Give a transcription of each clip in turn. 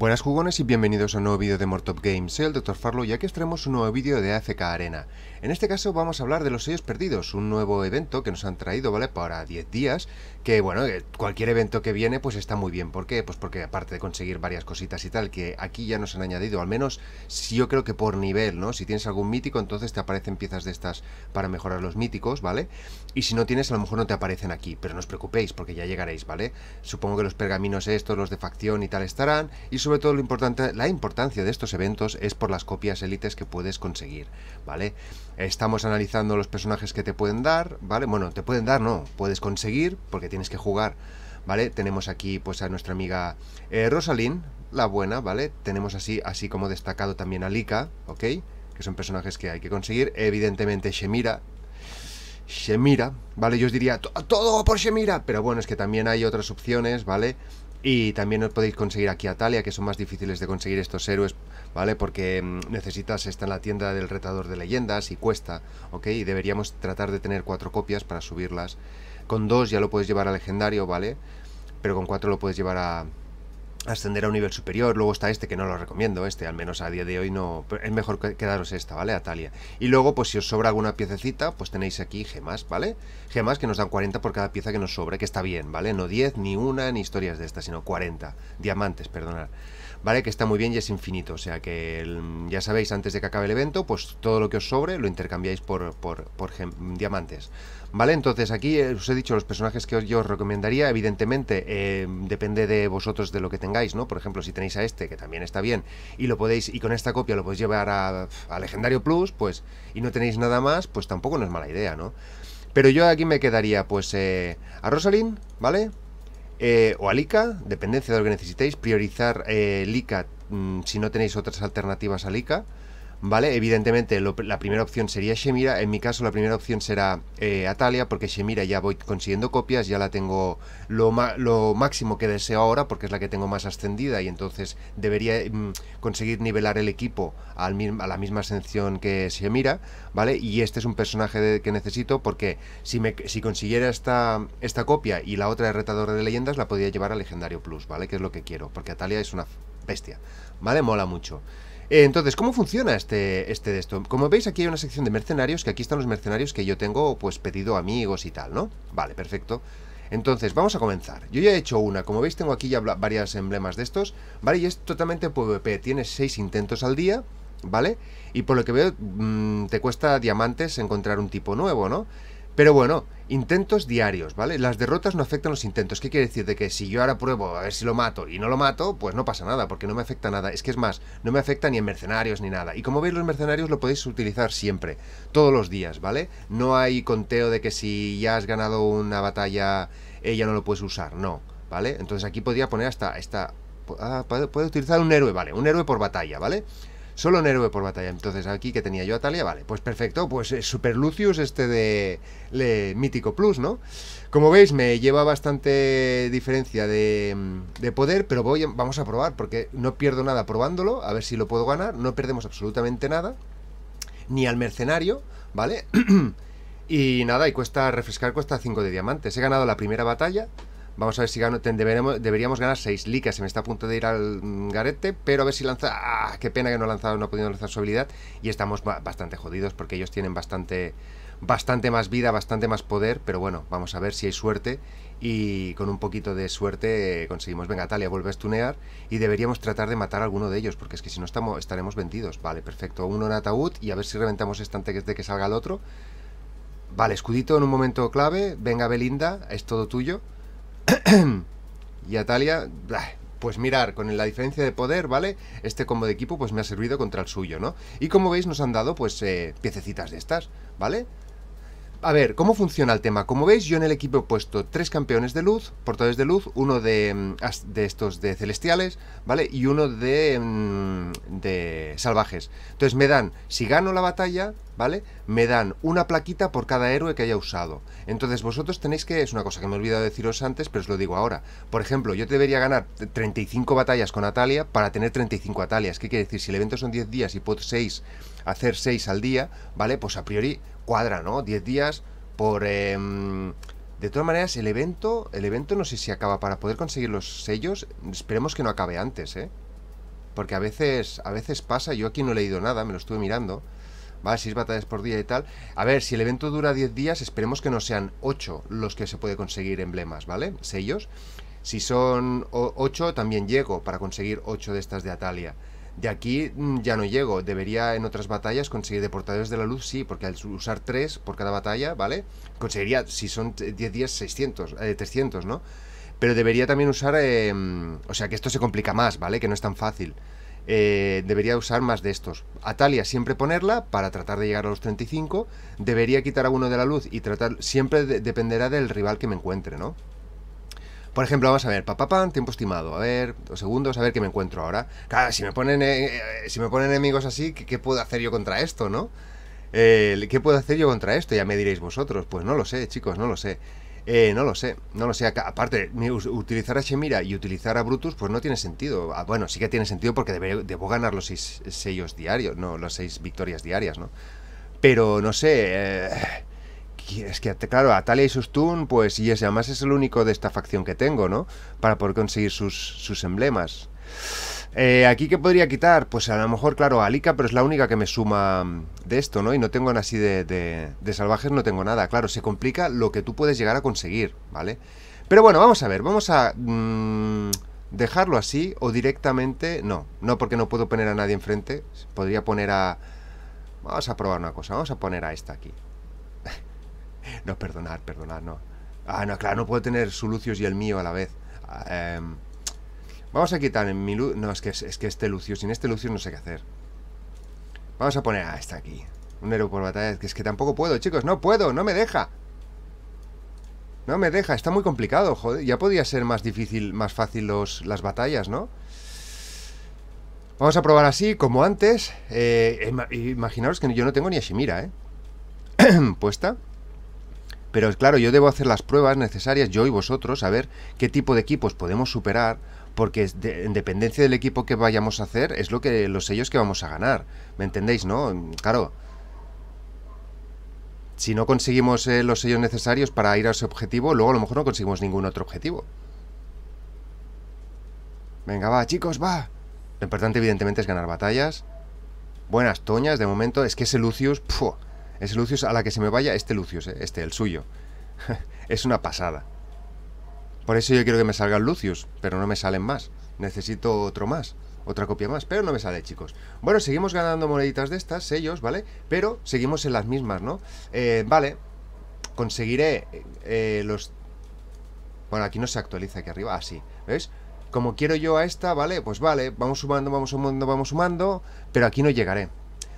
Buenas jugones y bienvenidos a un nuevo vídeo de Mortop Games, soy el Dr. Farlo y aquí os traemos un nuevo vídeo de ACK Arena. En este caso vamos a hablar de los sellos perdidos, un nuevo evento que nos han traído, ¿vale? Para 10 días, que bueno, eh, cualquier evento que viene pues está muy bien. ¿Por qué? Pues porque aparte de conseguir varias cositas y tal, que aquí ya nos han añadido, al menos si yo creo que por nivel, ¿no? Si tienes algún mítico, entonces te aparecen piezas de estas para mejorar los míticos, ¿vale? Y si no tienes, a lo mejor no te aparecen aquí, pero no os preocupéis porque ya llegaréis, ¿vale? Supongo que los pergaminos estos, los de facción y tal estarán, y sobre todo lo importante, la importancia de estos eventos es por las copias élites que puedes conseguir, ¿vale? Estamos analizando los personajes que te pueden dar, ¿vale? Bueno, te pueden dar, no, puedes conseguir porque tienes que jugar, ¿vale? Tenemos aquí pues a nuestra amiga eh, Rosalind, la buena, ¿vale? Tenemos así, así como destacado también a Lika, ¿ok? Que son personajes que hay que conseguir. Evidentemente Shemira, Shemira, ¿vale? Yo os diría, todo por Shemira, pero bueno, es que también hay otras opciones, ¿vale? Y también os podéis conseguir aquí a Talia que son más difíciles de conseguir estos héroes, ¿vale? Porque mm, necesitas, está en la tienda del retador de leyendas y cuesta, ¿ok? Y deberíamos tratar de tener cuatro copias para subirlas. Con dos ya lo puedes llevar a legendario, ¿vale? Pero con cuatro lo puedes llevar a, ascender a un nivel superior. Luego está este que no lo recomiendo, este al menos a día de hoy no. Es mejor quedaros esta, ¿vale? Atalia. Y luego, pues si os sobra alguna piececita, pues tenéis aquí gemas, ¿vale? Gemas que nos dan 40 por cada pieza que nos sobra, que está bien, ¿vale? No 10, ni una, ni historias de estas, sino 40. Diamantes, perdonad. ¿vale? Que está muy bien y es infinito. O sea que ya sabéis, antes de que acabe el evento, pues todo lo que os sobre lo intercambiáis por, diamantes. ¿Vale? Entonces aquí eh, os he dicho los personajes que yo os recomendaría, evidentemente eh, depende de vosotros de lo que tengáis, ¿no? Por ejemplo, si tenéis a este, que también está bien, y lo podéis, y con esta copia lo podéis llevar a, Legendario Plus, pues, y no tenéis nada más, pues tampoco no es mala idea, ¿no? Pero yo aquí me quedaría, pues, eh, a Rosalind, ¿vale? Eh, o al ICA, dependencia de lo que necesitéis, priorizar eh, ICA mm, si no tenéis otras alternativas al ICA ¿vale? Evidentemente la primera opción sería Shemira, en mi caso la primera opción será eh, Atalia, porque Shemira ya voy consiguiendo copias, ya la tengo lo, lo, máximo que deseo ahora, porque es la que tengo más ascendida y entonces debería mm, conseguir nivelar el equipo a la misma ascensión que Shemira, ¿vale? Y este es un personaje que necesito porque si, me, si consiguiera esta, esta copia y la otra de Retador de Leyendas, la podría llevar a Legendario Plus, ¿vale? Que es lo que quiero, porque Atalia es una bestia, ¿vale? Mola mucho entonces, ¿cómo funciona este, este de esto? Como veis, aquí hay una sección de mercenarios, que aquí están los mercenarios que yo tengo, pues, pedido amigos y tal, ¿no? Vale, perfecto. Entonces, vamos a comenzar. Yo ya he hecho una, como veis tengo aquí ya varias emblemas de estos, ¿vale? Y es totalmente PvP, tienes 6 intentos al día, ¿vale? Y por lo que veo, mm, te cuesta diamantes encontrar un tipo nuevo, ¿no? Pero bueno, intentos diarios, ¿vale? Las derrotas no afectan los intentos. ¿Qué quiere decir? De que si yo ahora pruebo a ver si lo mato y no lo mato, pues no pasa nada, porque no me afecta nada. Es que es más, no me afecta ni en mercenarios ni nada. Y como veis, los mercenarios lo podéis utilizar siempre, todos los días, ¿vale? No hay conteo de que si ya has ganado una batalla, ella eh, no lo puedes usar, no, ¿vale? Entonces aquí podría poner hasta esta... Ah, puede utilizar un héroe, ¿vale? Un héroe por batalla, ¿vale? Solo un héroe por batalla. Entonces aquí que tenía yo a Talia, vale, pues perfecto, pues eh, Super Lucius este de Mítico Plus, ¿no? Como veis me lleva bastante diferencia mm, de, poder, pero voy, vamos a probar porque no pierdo nada probándolo, a ver si lo puedo ganar, no perdemos absolutamente nada, ni al mercenario, ¿vale? y nada, y cuesta refrescar, cuesta 5 de diamantes. He ganado la primera batalla, Vamos a ver si gano, deberíamos ganar 6 licas. Se me está a punto de ir al mm, garete, pero a ver si lanza. ¡Ah! Qué pena que no ha lanzado, no ha podido lanzar su habilidad. Y estamos bastante jodidos porque ellos tienen bastante, bastante más vida, bastante más poder. Pero bueno, vamos a ver si hay suerte. Y con un poquito de suerte eh, conseguimos. Venga, Talia, vuelve a tunear. Y deberíamos tratar de matar a alguno de ellos, porque es que si no estamos, estaremos vendidos. Vale, perfecto. Uno en ataúd y a ver si reventamos este antes de que salga el otro. Vale, escudito en un momento clave. Venga, Belinda, es todo tuyo. y Atalia, pues mirar, con la diferencia de poder, ¿vale? Este combo de equipo pues me ha servido contra el suyo, ¿no? Y como veis nos han dado pues eh, piececitas de estas, ¿vale? A ver, ¿cómo funciona el tema? Como veis, yo en el equipo he puesto tres campeones de luz, portadores de luz, uno de, mm, de estos de celestiales, ¿vale? Y uno de, mm, de salvajes. Entonces me dan, si gano la batalla, ¿vale? Me dan una plaquita por cada héroe que haya usado. Entonces vosotros tenéis que, es una cosa que me he olvidado deciros antes, pero os lo digo ahora. Por ejemplo, yo debería ganar 35 batallas con Atalia para tener 35 Atalias. ¿Qué quiere decir? Si el evento son 10 días y puedo hacer 6 al día, ¿vale? Pues a priori cuadra, ¿no? 10 días por... Em, de todas maneras, el evento, el evento no sé si acaba para poder conseguir los sellos. Esperemos que no acabe antes, ¿eh? Porque a veces, a veces pasa, yo aquí no he leído nada, me lo estuve mirando. ¿Vale? 6 batallas por día y tal. A ver, si el evento dura 10 días, esperemos que no sean 8 los que se puede conseguir emblemas, ¿vale? Sellos. Si son 8, también llego para conseguir 8 de estas de Atalia. De aquí mm, ya no llego. Debería en otras batallas conseguir deportadores de la luz, sí, porque al usar tres por cada batalla, ¿vale? Conseguiría, si son 10 días, 600, eh, 300, ¿no? Pero debería también usar... Em, o sea, que esto se complica más, ¿vale? Que no es tan fácil. Eh, debería usar más de estos. Atalia siempre ponerla para tratar de llegar a los 35. Debería quitar a uno de la luz y tratar... Siempre dependerá del rival que me encuentre, ¿no? Por ejemplo, vamos a ver, papá, tiempo estimado, a ver, dos segundos, a ver qué me encuentro ahora. Claro, si me ponen, eh, eh, si me ponen enemigos así, ¿qué, puedo hacer yo contra esto, no? Eh, ¿Qué puedo hacer yo contra esto? Ya me diréis vosotros. Pues no lo sé, chicos, no lo sé. no lo sé, no lo sé. Aparte, utilizar a Shemira y utilizar a Brutus, pues no tiene sentido. Ah, bueno, sí que tiene sentido porque debo, ganar los seis sellos diarios, no, las seis victorias diarias, ¿no? Pero no sé. Eh, es que, claro, Atalia y sus Tun, pues, y es además es el único de esta facción que tengo, ¿no? Para poder conseguir sus, sus emblemas. Eh, aquí qué podría quitar, pues a lo mejor, claro, Alika, pero es la única que me suma mm, de esto, ¿no? Y no tengo así de, de, salvajes, no tengo nada. Claro, se complica lo que tú puedes llegar a conseguir, ¿vale? Pero bueno, vamos a ver, vamos a mm, dejarlo así o directamente... No, no porque no puedo poner a nadie enfrente. Podría poner a... Vamos a probar una cosa, vamos a poner a esta aquí no, perdonad, perdonad, no. Ah, no, claro, no puedo tener su Lucius y el mío a la vez. Ah, em, vamos a quitar en mi No, es que, es que este Lucio sin este Lucio no sé qué hacer. Vamos a poner Ah, está aquí. Un héroe por batalla. Que es que tampoco puedo, chicos. No puedo, no me deja. No me deja, está muy complicado, joder. Ya podía ser más difícil, más fácil las batallas, ¿no? Vamos a probar así, como antes. Eh, imaginaros que yo no tengo ni a Shimira, ¿eh? Puesta. Pero claro, yo debo hacer las pruebas necesarias, yo y vosotros, a ver qué tipo de equipos podemos superar, porque en dependencia del equipo que vayamos a hacer es lo que los sellos que vamos a ganar. ¿Me entendéis, no? Claro. Si no conseguimos eh, los sellos necesarios para ir a ese objetivo, luego a lo mejor no conseguimos ningún otro objetivo. Venga, va, chicos, va. Lo importante, evidentemente, es ganar batallas. Buenas toñas, de momento. Es que ese Lucius... ¡puf! Ese Lucius, a la que se me vaya, este Lucius, eh, este, el suyo. es una pasada. Por eso yo quiero que me salgan Lucius, pero no me salen más. Necesito otro más, otra copia más, pero no me sale, chicos. Bueno, seguimos ganando moneditas de estas, sellos, ¿vale? Pero seguimos en las mismas, ¿no? Eh, vale, conseguiré eh, los... Bueno, aquí no se actualiza aquí arriba, así, ah, ¿veis? Como quiero yo a esta, ¿vale? Pues vale, vamos sumando, vamos sumando, vamos sumando, pero aquí no llegaré.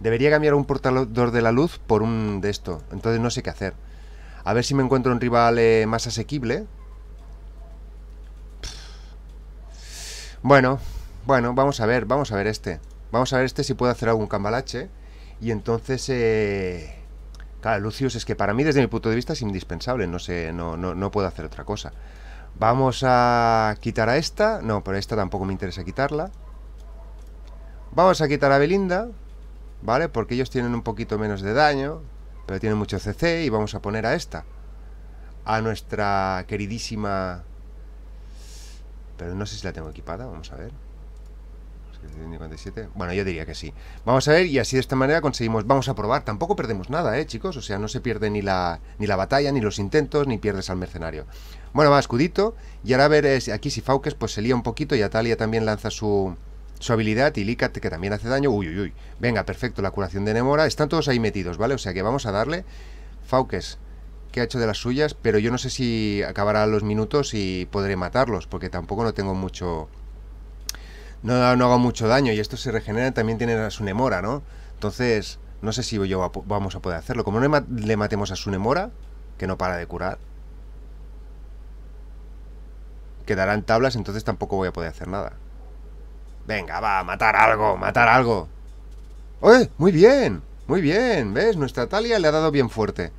Debería cambiar un portador de la luz por un de esto. Entonces no sé qué hacer. A ver si me encuentro un rival eh, más asequible. Bueno, bueno, vamos a ver, vamos a ver este. Vamos a ver este si puedo hacer algún cambalache. Y entonces, eh... claro, Lucius es que para mí desde mi punto de vista es indispensable. No sé, no, no, no puedo hacer otra cosa. Vamos a quitar a esta. No, pero esta tampoco me interesa quitarla. Vamos a quitar a Belinda. ¿Vale? Porque ellos tienen un poquito menos de daño, pero tienen mucho CC y vamos a poner a esta. A nuestra queridísima... Pero no sé si la tengo equipada, vamos a ver. Bueno, yo diría que sí. Vamos a ver, y así de esta manera conseguimos. Vamos a probar. Tampoco perdemos nada, ¿eh, chicos? O sea, no se pierde ni la, ni la batalla, ni los intentos, ni pierdes al mercenario. Bueno, va, escudito. Y ahora a ver es, aquí si Faukes pues se lía un poquito y Atalia también lanza su, su habilidad y Licat, que también hace daño. Uy, uy, uy. Venga, perfecto, la curación de Nemora. Están todos ahí metidos, ¿vale? O sea que vamos a darle. Fauques, ¿qué ha hecho de las suyas, pero yo no sé si acabará los minutos y podré matarlos, porque tampoco no tengo mucho... No, hago mucho daño y esto se regenera, también tiene a su Nemora, ¿no? Entonces, no sé si yo vamos a poder hacerlo. Como no le matemos a su Nemora, que no para de curar, quedarán tablas, entonces tampoco voy a poder hacer nada. Venga, va, matar algo, matar algo. ¡Eh! Muy bien, muy bien. ¿Ves? Nuestra Talia le ha dado bien fuerte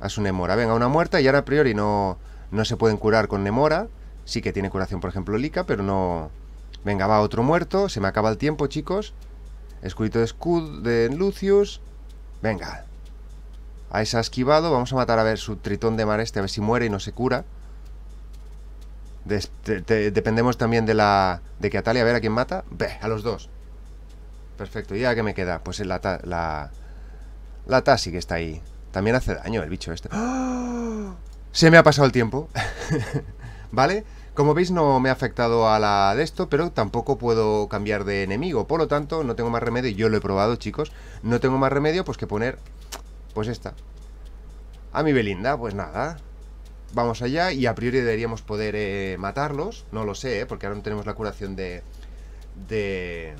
a su Nemora. Venga, una muerta y ahora a priori no, no se pueden curar con Nemora. Sí que tiene curación, por ejemplo, Lika, pero no... Venga, va, otro muerto. Se me acaba el tiempo, chicos. Escudito de de Lucius. Venga. A esa ha esquivado. Vamos a matar a ver su tritón de mar este, a ver si muere y no se cura dependemos también de la de que Atalia a ver a quién mata. Ve, a los dos. Perfecto. ¿Y ya qué me queda? Pues la, la, la Tasi que está ahí. También hace daño el bicho este. ¡Ah! Se me ha pasado el tiempo. ¿Vale? Como veis no me ha afectado a la de esto, pero tampoco puedo cambiar de enemigo. Por lo tanto, no tengo más remedio. Yo lo he probado, chicos. No tengo más remedio pues que poner... Pues esta. A mi Belinda, pues nada vamos allá y a priori deberíamos poder eh, matarlos. No lo sé, eh, porque ahora no tenemos la curación de, de,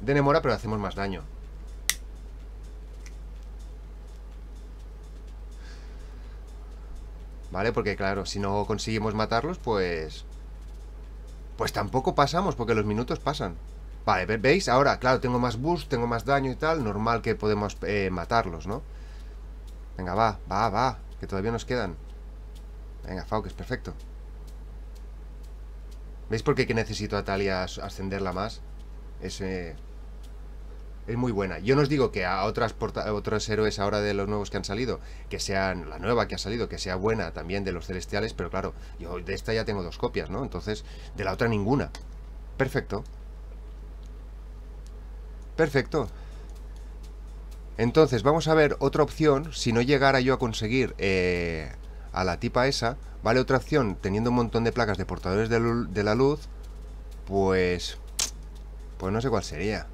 de Nemora, pero hacemos más daño. ¿Vale? Porque claro, si no conseguimos matarlos, pues... Pues tampoco pasamos, porque los minutos pasan. Vale, ¿veis? Ahora, claro, tengo más boost, tengo más daño y tal. Normal que podemos eh, matarlos, ¿no? Venga, va, va, va. Que todavía nos quedan. Venga, que es perfecto. ¿Veis por qué que necesito a Talia ascenderla más? Es, eh, es muy buena. Yo no os digo que a otras otros héroes ahora de los nuevos que han salido, que sean la nueva que ha salido, que sea buena también de los celestiales, pero claro, yo de esta ya tengo dos copias, ¿no? Entonces, de la otra ninguna. Perfecto. Perfecto. Entonces, vamos a ver otra opción. Si no llegara yo a conseguir eh, a la tipa esa, vale otra opción teniendo un montón de placas de portadores de, la luz, pues... Pues no sé cuál sería.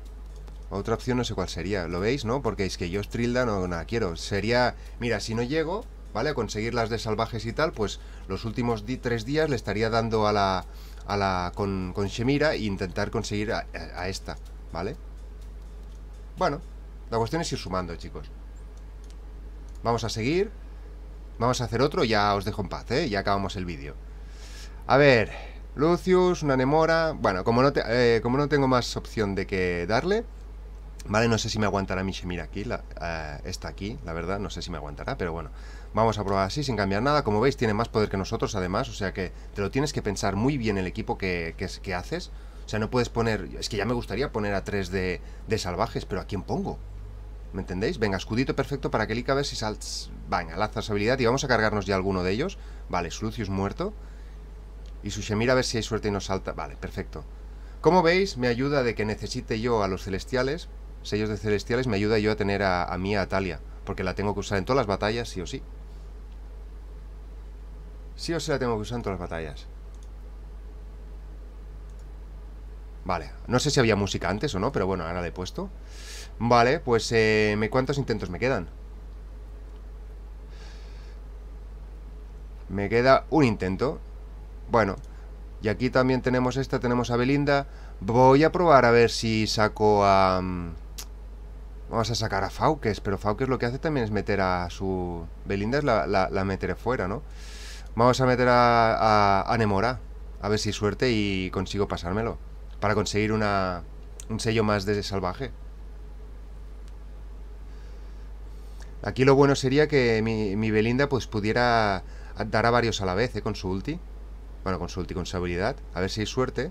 Otra opción no sé cuál sería, ¿lo veis, no? Porque es que yo Strilda no la quiero. Sería... Mira, si no llego, ¿vale? A conseguir las de salvajes y tal, pues los últimos tres días le estaría dando a la... A la con, con Shemira e intentar conseguir a esta, ¿vale? Bueno, la cuestión es ir sumando, chicos. Vamos a seguir. Vamos a hacer otro, ya os dejo en paz, ¿eh? Ya acabamos el vídeo. A ver, Lucius, una Nemora... Bueno, como no, eh, como no tengo más opción de que darle... Vale, no sé si me aguantará mi aquí, la, eh, está aquí, la verdad, no sé si me aguantará, pero bueno. Vamos a probar así, sin cambiar nada. Como veis, tiene más poder que nosotros, además, o sea que te lo tienes que pensar muy bien el equipo que, que, haces. O sea, no puedes poner... Es que ya me gustaría poner a tres de, de salvajes, pero ¿a quién pongo? ¿Me entendéis? Venga, escudito perfecto para que ver si salta. Venga, lanza habilidad y vamos a cargarnos ya alguno de ellos. Vale, es muerto. Y Sushemir a ver si hay suerte y nos salta. Vale, perfecto. Como veis, me ayuda de que necesite yo a los celestiales. Sellos de celestiales me ayuda yo a tener a, a mí a Talia. Porque la tengo que usar en todas las batallas, sí o sí. Sí o sí la tengo que usar en todas las batallas. Vale, no sé si había música antes o no, pero bueno, ahora la he puesto. Vale, pues eh, ¿me ¿cuántos intentos me quedan? Me queda un intento. Bueno, y aquí también tenemos esta, tenemos a Belinda. Voy a probar a ver si saco a... Mm, vamos a sacar a Faukes, pero Faukes lo que hace también es meter a su... Belinda es la, meteré fuera, ¿no? Vamos a meter a, a, Nemora. A ver si suerte y consigo pasármelo. Para conseguir una, un sello más de salvaje. Aquí lo bueno sería que mi, Belinda pues pudiera dar a varios a la vez, ¿eh? Con su ulti. Bueno, con su ulti, con su habilidad. A ver si hay suerte.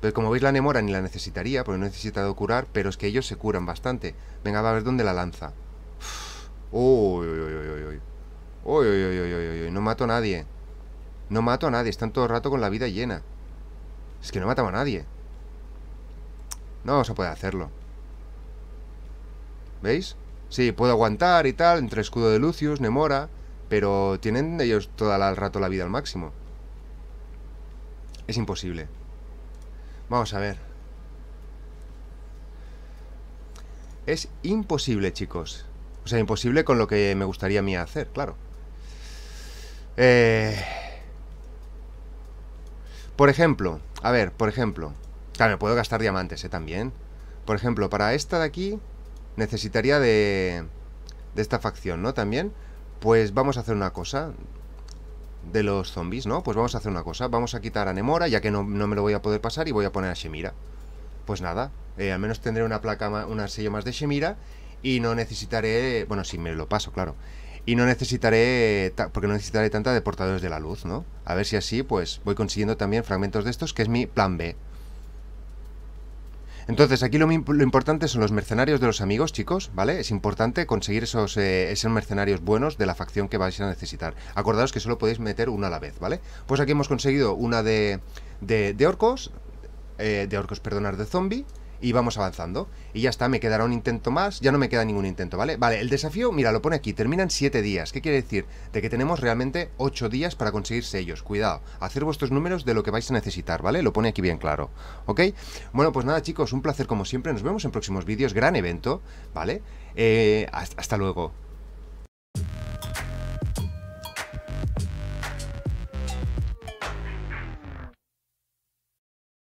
Pero como veis la Nemora ni la necesitaría, porque no he necesitado curar, pero es que ellos se curan bastante. Venga, va a ver dónde la lanza. Uy, uy, uy, uy, uy. Uy, uy, uy, uy, uy, no mato a nadie. No mato a nadie, están todo el rato con la vida llena. Es que no mataba a nadie. No vamos a poder hacerlo. ¿Veis? Sí, puedo aguantar y tal, entre escudo de Lucius, Nemora, pero tienen ellos todo el rato la vida al máximo. Es imposible. Vamos a ver. Es imposible, chicos. O sea, imposible con lo que me gustaría a mí hacer, claro. Eh, por ejemplo, a ver, por ejemplo. Claro, me puedo gastar diamantes, ¿eh? También. Por ejemplo, para esta de aquí, necesitaría de, de esta facción, ¿no? También, pues vamos a hacer una cosa de los zombies, ¿no? Pues vamos a hacer una cosa, vamos a quitar a Nemora, ya que no, me lo voy a poder pasar, y voy a poner a Shemira. Pues nada, eh, al menos tendré una placa, una sello más de Shemira, y no necesitaré, bueno, si me lo paso, claro, y no necesitaré, porque no necesitaré tanta de portadores de la luz, ¿no? A ver si así, pues voy consiguiendo también fragmentos de estos, que es mi plan B. Entonces, aquí lo, importante son los mercenarios de los amigos, chicos, ¿vale? Es importante conseguir eh, esos, mercenarios buenos de la facción que vais a necesitar. Acordaos que solo podéis meter uno a la vez, ¿vale? Pues aquí hemos conseguido una de, de, orcos, de orcos, eh, perdonar, de zombie y vamos avanzando. Y ya está, me quedará un intento más, ya no me queda ningún intento, ¿vale? Vale, el desafío, mira, lo pone aquí, terminan 7 días. ¿Qué quiere decir? De que tenemos realmente 8 días para conseguir sellos. Cuidado, hacer vuestros números de lo que vais a necesitar, ¿vale? Lo pone aquí bien claro, ¿ok? Bueno, pues nada, chicos, un placer como siempre. Nos vemos en próximos vídeos. Gran evento, ¿vale? Eh, hasta luego.